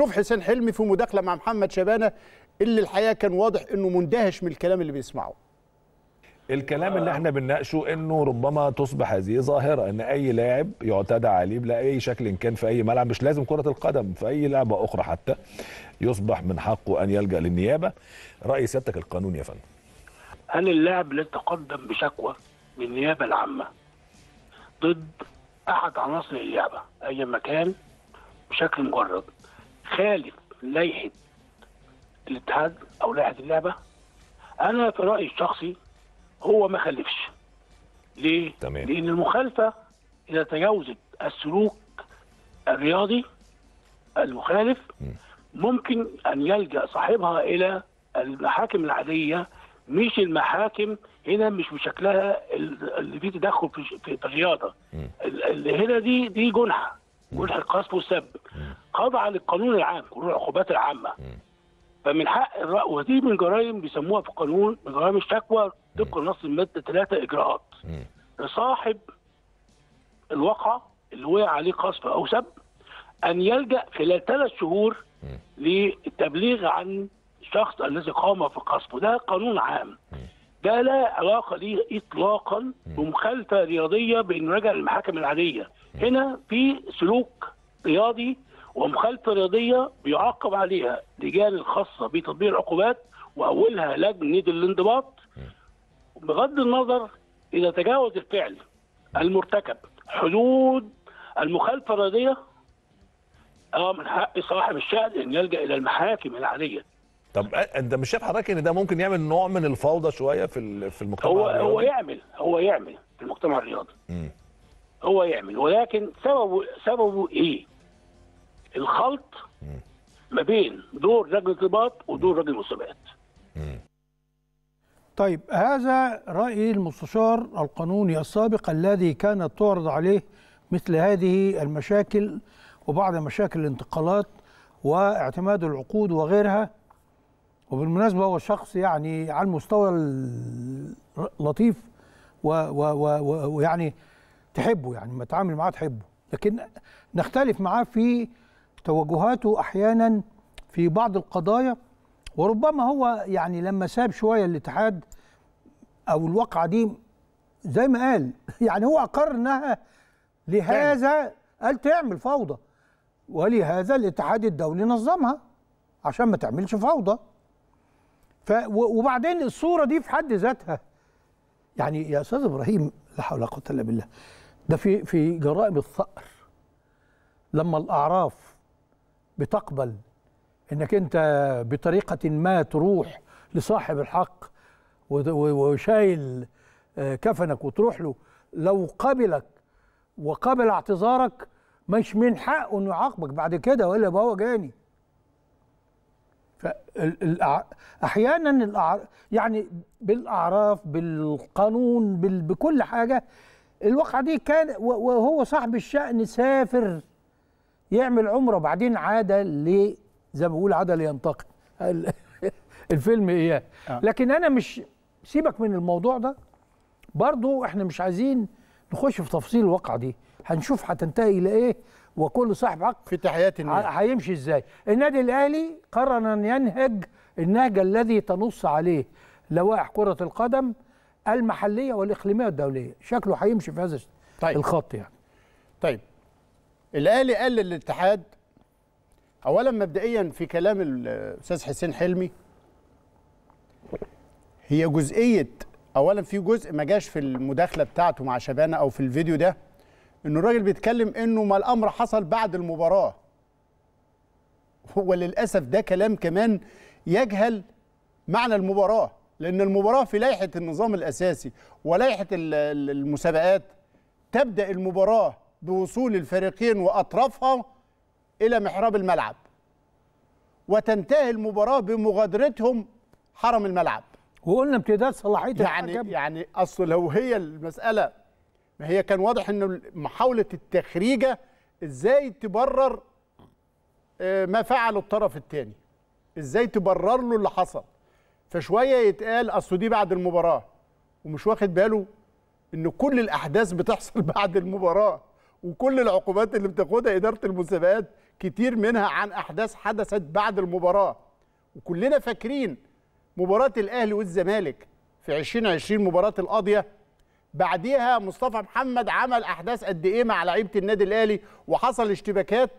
شوف حسين حلمي في مداخله مع محمد شبانه اللي الحقيقه كان واضح انه مندهش من الكلام اللي بيسمعه الكلام اللي احنا بنناقشه انه ربما تصبح هذه ظاهره ان اي لاعب يعتدى عليه باي شكل كان في اي ملعب مش لازم كره القدم في اي لعبه اخرى حتى يصبح من حقه ان يلجا للنيابه راي سيادتك القانون يا فندم هل اللاعب اللي تقدم بشكوى للنيابه العامه ضد احد عناصر اللعبه ايا ما كان بشكل مجرد خالف لائحه الاتحاد او لائحه اللعبه انا في رايي الشخصي هو ما خالفش ليه؟ تمام. لان المخالفه اذا تجاوزت السلوك الرياضي المخالف ممكن ان يلجا صاحبها الى المحاكم العاديه مش المحاكم هنا مش بشكلها اللي فيه تدخل في الرياضه اللي هنا دي دي جنحه والحق قذف وسب قضى للقانون العام والعقوبات العامه فمن حق ودي من جرائم بيسموها في القانون من جرائم الشكوى طبق نص الماده ثلاثة اجراءات لصاحب الواقعه اللي وقع عليه قذف او سب ان يلجا خلال ثلاث شهور للتبليغ عن الشخص الذي قام في القصف ده قانون عام ده لا علاقه ليه اطلاقا بمخالفه رياضيه بان رجع للمحاكم العاديه هنا في سلوك رياضي ومخالفه رياضيه بيعاقب عليها لجان الخاصه بتطبيق العقوبات واولها لجنه الانضباط بغض النظر اذا تجاوز الفعل المرتكب حدود المخالفه الرياضيه اه من حق صاحب الشأن ان يلجا الى المحاكم العاديه طب انت مش شايف حضرتك ان ده ممكن يعمل نوع من الفوضى شويه في في المجتمع هو الرياضي هو يعمل هو يعمل في المجتمع الرياضي هو يعمل ولكن سببه سببه ايه؟ الخلط ما بين دور لجنه الانضباط ودور رجل المسابقات. طيب هذا راي المستشار القانوني السابق الذي كانت تعرض عليه مثل هذه المشاكل وبعض مشاكل الانتقالات واعتماد العقود وغيرها وبالمناسبه هو شخص يعني على المستوى اللطيف ويعني و و تحبه يعني لما تتعامل معاه تحبه لكن نختلف معاه في توجهاته احيانا في بعض القضايا وربما هو يعني لما ساب شويه الاتحاد او الواقعه دي زي ما قال يعني هو اقر انها لهذا قال تعمل فوضى ولهذا الاتحاد الدولي نظمها عشان ما تعملش فوضى وبعدين الصوره دي في حد ذاتها يعني يا استاذ ابراهيم لا حول ولا قوه الا بالله ده في في جرائم الثأر لما الاعراف بتقبل انك انت بطريقه ما تروح لصاحب الحق وشايل آه، كفنك وتروح له لو قبلك وقبل اعتذارك مش من حقه انه يعاقبك بعد كده والا هو جاني فاحيانا الأع... يعني بالاعراف بالقانون بال... بكل حاجه الواقعه دي كان وهو صاحب الشان سافر يعمل عمره بعدين عاد ل زي ما بقول عاد لينتقم الفيلم اياه آه. لكن انا مش سيبك من الموضوع ده برضو احنا مش عايزين نخش في تفصيل الواقعه دي هنشوف هتنتهي الى ايه وكل صاحب حق في تحيات النادي هيمشي ازاي النادي الاهلي قرر ان ينهج النهج الذي تنص عليه لوائح كره القدم المحليه والاقليميه والدوليه شكله هيمشي في هذا طيب. الخط يعني طيب الاهلي قال للاتحاد اولا مبدئيا في كلام الاستاذ حسين حلمي هي جزئيه اولا في جزء ما جاش في المداخله بتاعته مع شبانه او في الفيديو ده ان الراجل بيتكلم انه ما الامر حصل بعد المباراه هو للاسف ده كلام كمان يجهل معنى المباراه لان المباراه في لائحه النظام الاساسي ولائحه المسابقات تبدا المباراه بوصول الفريقين واطرافها الى محراب الملعب وتنتهي المباراه بمغادرتهم حرم الملعب وقلنا امتداد صلاحيه يعني الحكم يعني اصل لو هي المساله ما هي كان واضح ان محاوله التخريجه ازاي تبرر آه، ما فعله الطرف الثاني ازاي تبرر له اللي حصل فشويه يتقال اصل دي بعد المباراه ومش واخد باله ان كل الاحداث بتحصل بعد المباراه وكل العقوبات اللي بتاخدها اداره المسابقات كتير منها عن احداث حدثت بعد المباراه وكلنا فاكرين مباراه الاهلي والزمالك في 2020 مباراه القاضيه بعديها مصطفى محمد عمل احداث قد ايه مع لعيبه النادي الاهلي وحصل اشتباكات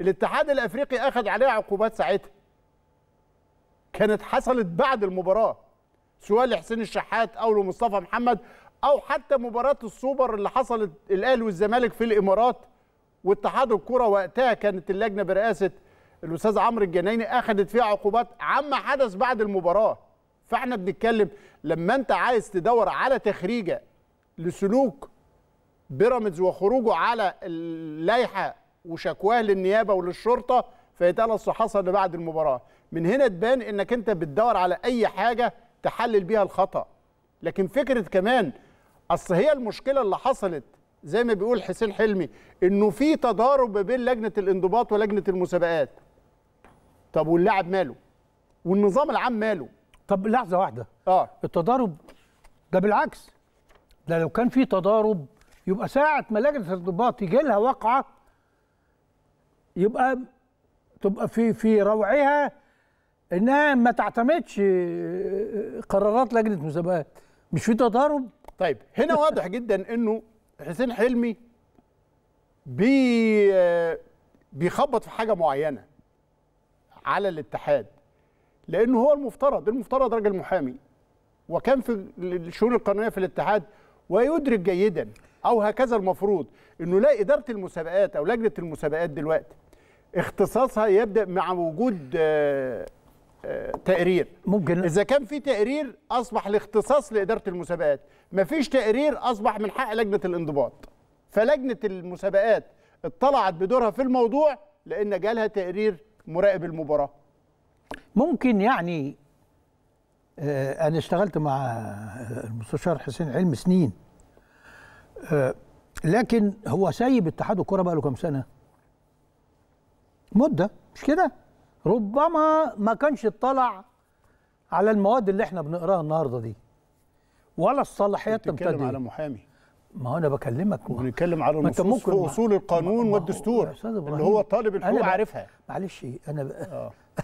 الاتحاد الافريقي اخذ عليها عقوبات ساعتها كانت حصلت بعد المباراه سواء لحسين الشحات او لمصطفى محمد او حتى مباراه السوبر اللي حصلت الاهلي والزمالك في الامارات واتحاد الكره وقتها كانت اللجنه برئاسه الاستاذ عمرو الجنايني اخذت فيها عقوبات عما حدث بعد المباراه فاحنا بنتكلم لما انت عايز تدور على تخريجه لسلوك بيراميدز وخروجه على اللائحه وشكواه للنيابه وللشرطه فيتلص حصل بعد المباراه من هنا تبان انك انت بتدور على اي حاجه تحلل بيها الخطا لكن فكره كمان اصل هي المشكله اللي حصلت زي ما بيقول حسين حلمي انه في تضارب بين لجنه الانضباط ولجنه المسابقات طب واللاعب ماله والنظام العام ماله طب لحظه واحده اه التضارب ده بالعكس ده لو كان في تضارب يبقى ساعة ما لجنة الانضباط يجي لها واقعة يبقى تبقى في في روعها انها ما تعتمدش آه، آه، قرارات لجنة مسابقات مش في تضارب طيب هنا واضح جدا انه حسين حلمي بي آه، بيخبط في حاجه معينه على الاتحاد لانه هو المفترض المفترض راجل محامي وكان في الشؤون القانونيه في الاتحاد ويدرك جيدا او هكذا المفروض انه لا اداره المسابقات او لجنه المسابقات دلوقتي اختصاصها يبدا مع وجود آه، آه، تقرير ممكن اذا كان في تقرير اصبح الاختصاص لاداره المسابقات ما فيش تقرير اصبح من حق لجنه الانضباط فلجنه المسابقات اطلعت بدورها في الموضوع لان جالها تقرير مراقب المباراه ممكن يعني آه، انا اشتغلت مع آه، المستشار حسين علم سنين آه، لكن هو سايب اتحاد الكره بقى له كام سنه مده مش كده ربما ما كانش اطلع على المواد اللي احنا بنقراها النهارده دي ولا الصلاحيات بتتكلم على محامي ما هو انا بكلمك بنتكلم على النصوص في اصول القانون والدستور اللي هو طالب الحقوق عارفها معلش انا ب...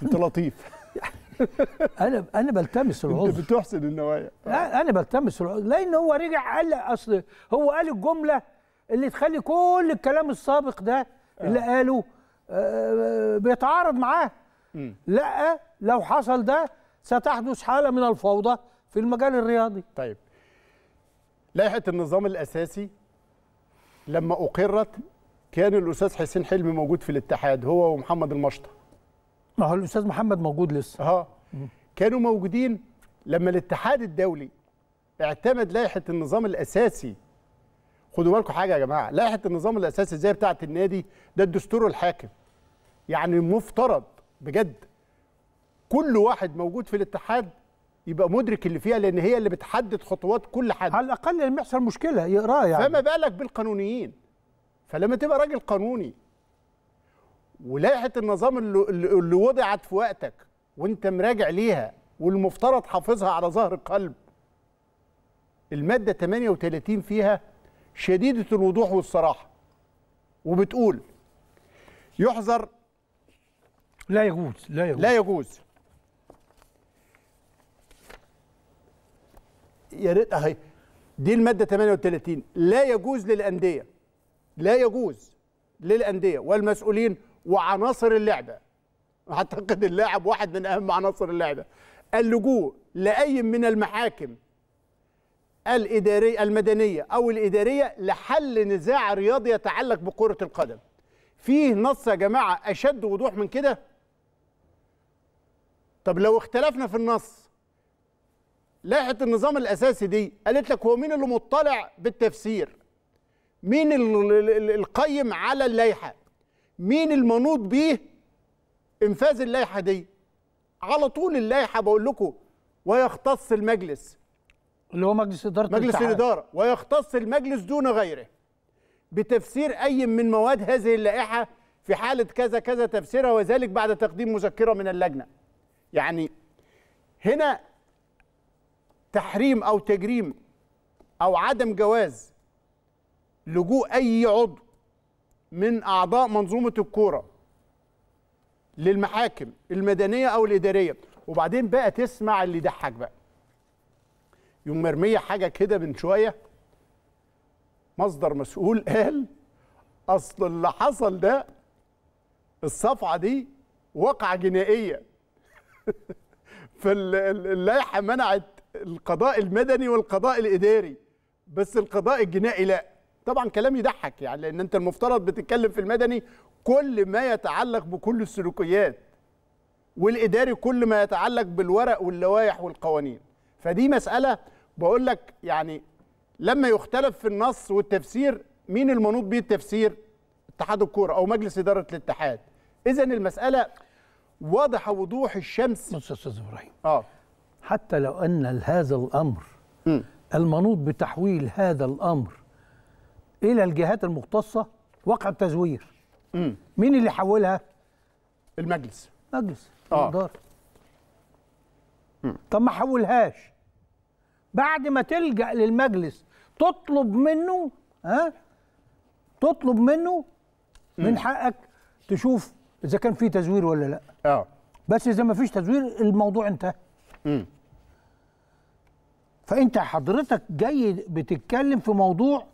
انت لطيف انا انا بلتمس العذر انت بتحسن النوايا انا بلتمس العذر لان هو رجع قال اصل هو قال الجمله اللي تخلي كل الكلام السابق ده آه. اللي قاله آه، آه، بيتعارض معاه لا لو حصل ده ستحدث حاله من الفوضى في المجال الرياضي طيب لائحه النظام الاساسي لما اقرت كان الاستاذ حسين حلمي موجود في الاتحاد هو ومحمد المشطه ما هو الاستاذ محمد موجود لسه اه كانوا موجودين لما الاتحاد الدولي اعتمد لائحه النظام الاساسي خدوا بالكم حاجه يا جماعه لائحه النظام الاساسي زي بتاعه النادي ده الدستور الحاكم يعني مفترض بجد كل واحد موجود في الاتحاد يبقى مدرك اللي فيها لان هي اللي بتحدد خطوات كل حد على الاقل لما يحصل مشكله يقراها يعني فما بالك بالقانونيين فلما تبقى راجل قانوني ولائحه النظام اللي, اللي وضعت في وقتك وانت مراجع ليها والمفترض حافظها على ظهر القلب الماده 38 فيها شديده الوضوح والصراحه وبتقول يحظر لا يجوز لا يجوز لا يجوز يا ريت اهي دي الماده 38 لا يجوز للانديه لا يجوز للانديه والمسؤولين وعناصر اللعبه اعتقد اللاعب واحد من اهم عناصر اللعبه اللجوء لاي من المحاكم الاداريه المدنيه او الاداريه لحل نزاع رياضي يتعلق بكره القدم فيه نص يا جماعه اشد وضوح من كده طب لو اختلفنا في النص لائحه النظام الاساسي دي قالت لك هو مين اللي مطلع بالتفسير مين القيم على اللائحه مين المنوط بيه انفاذ اللائحه دي على طول اللائحه بقول لكم ويختص المجلس اللي هو مجلس اداره مجلس الاداره ويختص المجلس دون غيره بتفسير اي من مواد هذه اللائحه في حاله كذا كذا تفسيرها وذلك بعد تقديم مذكره من اللجنه يعني هنا تحريم او تجريم او عدم جواز لجوء اي عضو من اعضاء منظومه الكوره للمحاكم المدنيه او الاداريه وبعدين بقى تسمع اللي ضحك بقى يوم مرميه حاجه كده من شويه مصدر مسؤول قال اصل اللي حصل ده الصفعه دي واقعه جنائيه فاللائحه منعت القضاء المدني والقضاء الاداري بس القضاء الجنائي لا طبعا كلام يضحك يعني لان انت المفترض بتتكلم في المدني كل ما يتعلق بكل السلوكيات والاداري كل ما يتعلق بالورق واللوائح والقوانين فدي مساله بقول لك يعني لما يختلف في النص والتفسير مين المنوط بيه التفسير اتحاد الكوره او مجلس اداره الاتحاد اذا المساله واضحه وضوح الشمس بص يا استاذ ابراهيم اه حتى لو ان هذا الامر م. المنوط بتحويل هذا الامر الى الجهات المختصه وقع التزوير مم. مين اللي حولها المجلس مجلس آه. الاداره طب ما حولهاش بعد ما تلجا للمجلس تطلب منه ها تطلب منه من حقك تشوف اذا كان في تزوير ولا لا اه بس اذا ما فيش تزوير الموضوع انتهى فانت حضرتك جاي بتتكلم في موضوع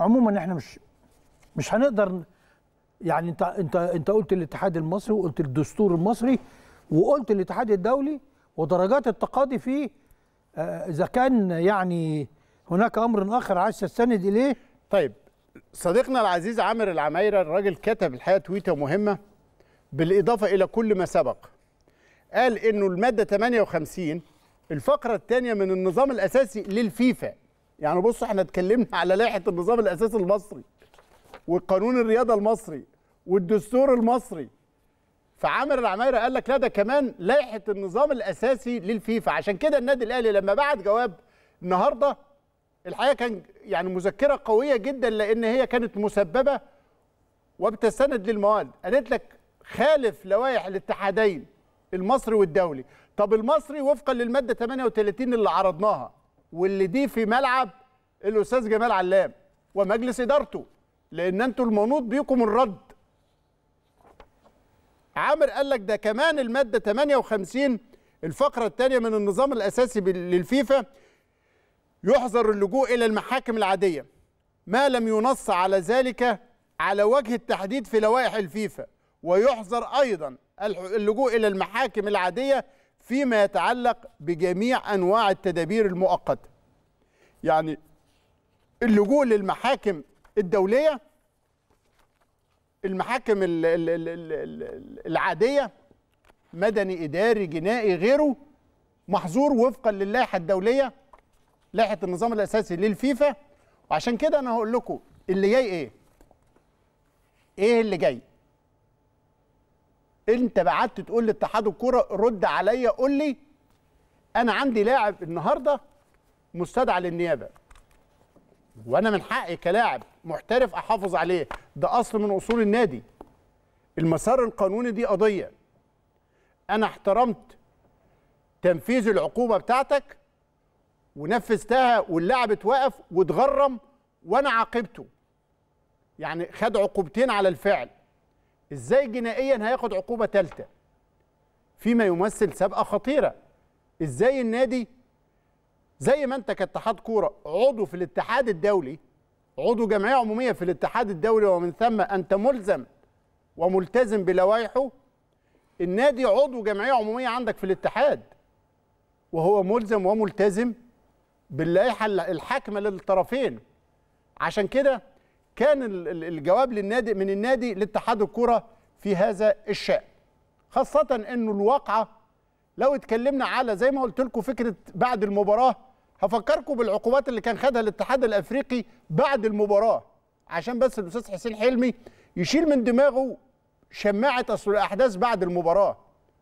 عموما احنا مش مش هنقدر يعني انت انت انت قلت الاتحاد المصري وقلت الدستور المصري وقلت الاتحاد الدولي ودرجات التقاضي فيه آه، اذا كان يعني هناك امر اخر عايز تستند اليه طيب صديقنا العزيز عامر العمايره الراجل كتب الحقيقه تويته مهمه بالاضافه الى كل ما سبق قال انه الماده 58 الفقره الثانيه من النظام الاساسي للفيفا يعني بص احنا اتكلمنا على لائحه النظام الاساسي المصري والقانون الرياضه المصري والدستور المصري فعامر العمايره قال لك لا ده كمان لائحه النظام الاساسي للفيفا عشان كده النادي الاهلي لما بعت جواب النهارده الحقيقه كان يعني مذكره قويه جدا لان هي كانت مسببه وبتستند للمواد قالت لك خالف لوائح الاتحادين المصري والدولي طب المصري وفقا للماده 38 اللي عرضناها واللي دي في ملعب الاستاذ جمال علام ومجلس ادارته لان انتوا المنوط بيكم الرد عامر قال لك ده كمان الماده 58 الفقره الثانيه من النظام الاساسي للفيفا يحظر اللجوء الى المحاكم العاديه ما لم ينص على ذلك على وجه التحديد في لوائح الفيفا ويحظر ايضا اللجوء الى المحاكم العاديه فيما يتعلق بجميع أنواع التدابير المؤقتة يعني اللجوء للمحاكم الدولية المحاكم العادية مدني إداري جنائي غيره محظور وفقا للائحة الدولية لائحة النظام الأساسي للفيفا وعشان كده أنا هقول لكم اللي جاي إيه إيه اللي جاي انت بعت تقول لاتحاد الكوره رد عليا قول لي انا عندي لاعب النهارده مستدعى للنيابه وانا من حقي كلاعب محترف احافظ عليه ده اصل من اصول النادي المسار القانوني دي قضيه انا احترمت تنفيذ العقوبه بتاعتك ونفذتها واللاعب اتوقف واتغرم وانا عاقبته يعني خد عقوبتين على الفعل ازاي جنائيا هياخد عقوبه ثالثه فيما يمثل سابقه خطيره ازاي النادي زي ما انت كاتحاد كوره عضو في الاتحاد الدولي عضو جمعيه عموميه في الاتحاد الدولي ومن ثم انت ملزم وملتزم بلوائحه النادي عضو جمعيه عموميه عندك في الاتحاد وهو ملزم وملتزم باللائحه الحاكمه للطرفين عشان كده كان الجواب للنادي من النادي لاتحاد الكرة في هذا الشأن خاصة أنه الواقعة لو اتكلمنا على زي ما قلت لكم فكرة بعد المباراة هفكركم بالعقوبات اللي كان خدها الاتحاد الأفريقي بعد المباراة عشان بس الأستاذ حسين حلمي يشيل من دماغه شماعة أصل الأحداث بعد المباراة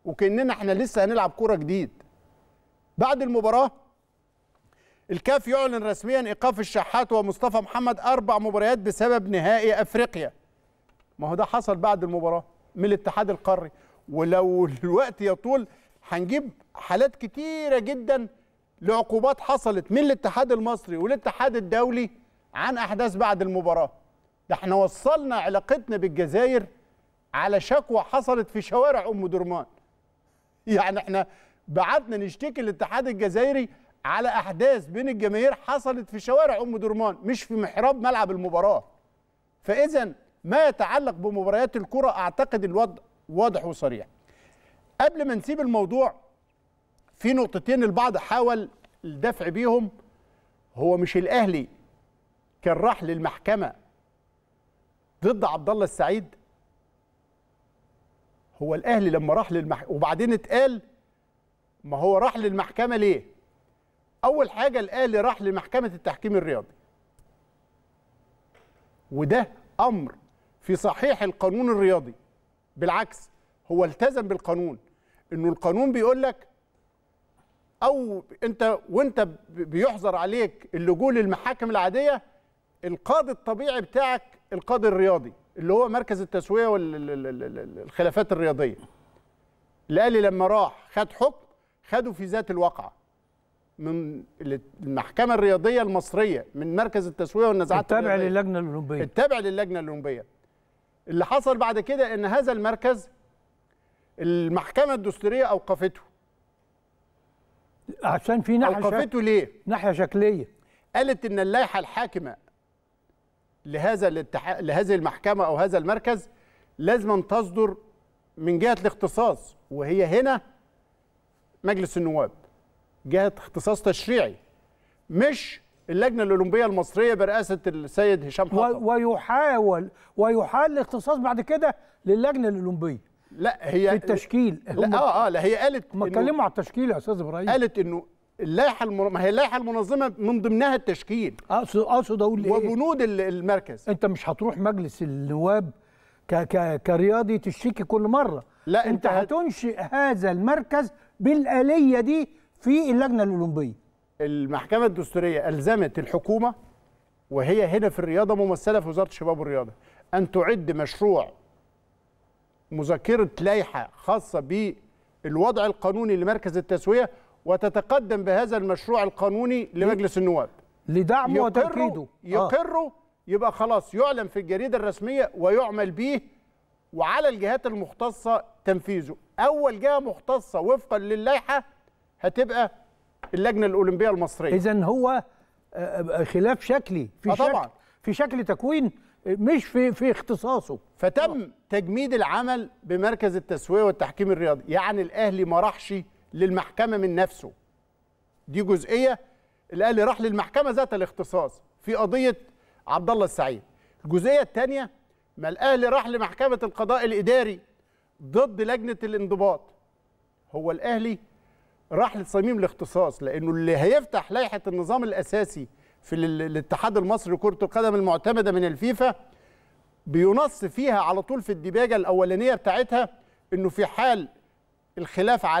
وكأننا احنا لسه هنلعب كورة جديد بعد المباراة الكاف يعلن رسميا ايقاف الشحات ومصطفى محمد اربع مباريات بسبب نهائي افريقيا ما هو ده حصل بعد المباراه من الاتحاد القاري ولو الوقت يطول هنجيب حالات كتيره جدا لعقوبات حصلت من الاتحاد المصري والاتحاد الدولي عن احداث بعد المباراه ده احنا وصلنا علاقتنا بالجزائر على شكوى حصلت في شوارع ام درمان يعني احنا بعتنا نشتكي الاتحاد الجزائري على احداث بين الجماهير حصلت في شوارع ام درمان مش في محراب ملعب المباراه فاذا ما يتعلق بمباريات الكره اعتقد الوضع واضح وصريح قبل ما نسيب الموضوع في نقطتين البعض حاول الدفع بيهم هو مش الاهلي كان راح للمحكمه ضد عبد الله السعيد هو الاهلي لما راح للمحكمه وبعدين اتقال ما هو راح للمحكمه ليه اول حاجه الاهلي راح لمحكمه التحكيم الرياضي وده امر في صحيح القانون الرياضي بالعكس هو التزم بالقانون انه القانون بيقول لك او انت وانت بيحظر عليك اللجوء للمحاكم العاديه القاضي الطبيعي بتاعك القاضي الرياضي اللي هو مركز التسويه والخلافات الرياضيه الاهلي لما راح خد حكم خده في ذات الواقعه من المحكمه الرياضيه المصريه من مركز التسويه والنزاعات التابع للجنه الاولمبيه التابع للجنه الاولمبيه اللي حصل بعد كده ان هذا المركز المحكمه الدستوريه اوقفته عشان في ناحيه اوقفته شك... ليه؟ ناحيه شكليه قالت ان اللائحه الحاكمه لهذا الاتح... لهذه المحكمه او هذا المركز لازم تصدر من جهه الاختصاص وهي هنا مجلس النواب جهه اختصاص تشريعي مش اللجنه الاولمبيه المصريه برئاسه السيد هشام حطب ويحاول ويحال الاختصاص بعد كده للجنه الاولمبيه لا هي في التشكيل لا اه اه لا هي قالت ما اتكلموا على التشكيل يا استاذ ابراهيم قالت انه اللائحه المنظمه ما هي اللائحه المنظمه من ضمنها التشكيل اقصد اقصد اقول ايه وبنود المركز انت مش هتروح مجلس النواب ك ك كرياضي تشتكي كل مره لا انت, انت هتنشئ هذا المركز بالاليه دي في اللجنه الاولمبيه المحكمه الدستوريه الزمت الحكومه وهي هنا في الرياضه ممثله في وزاره الشباب والرياضه ان تعد مشروع مذكره لائحه خاصه بالوضع القانوني لمركز التسويه وتتقدم بهذا المشروع القانوني لمجلس النواب لدعمه وتأكيده يقره آه. يبقى خلاص يعلن في الجريدة الرسمية ويعمل به وعلى الجهات المختصة تنفيذه أول جهة مختصة وفقا للائحة هتبقى اللجنه الاولمبيه المصريه اذا هو آه، آه، خلاف شكلي في آه، طبعا شكل في شكل تكوين مش في في اختصاصه فتم أوه. تجميد العمل بمركز التسويه والتحكيم الرياضي يعني الاهلي ما راحش للمحكمه من نفسه دي جزئيه الاهلي راح للمحكمه ذات الاختصاص في قضيه عبد الله السعيد الجزئيه الثانيه ما الاهلي راح لمحكمه القضاء الاداري ضد لجنه الانضباط هو الاهلي راح لتصاميم الاختصاص لانه اللي هيفتح لائحه النظام الاساسي في الاتحاد المصري لكره القدم المعتمده من الفيفا بينص فيها على طول في الديباجه الاولانيه بتاعتها انه في حال الخلاف على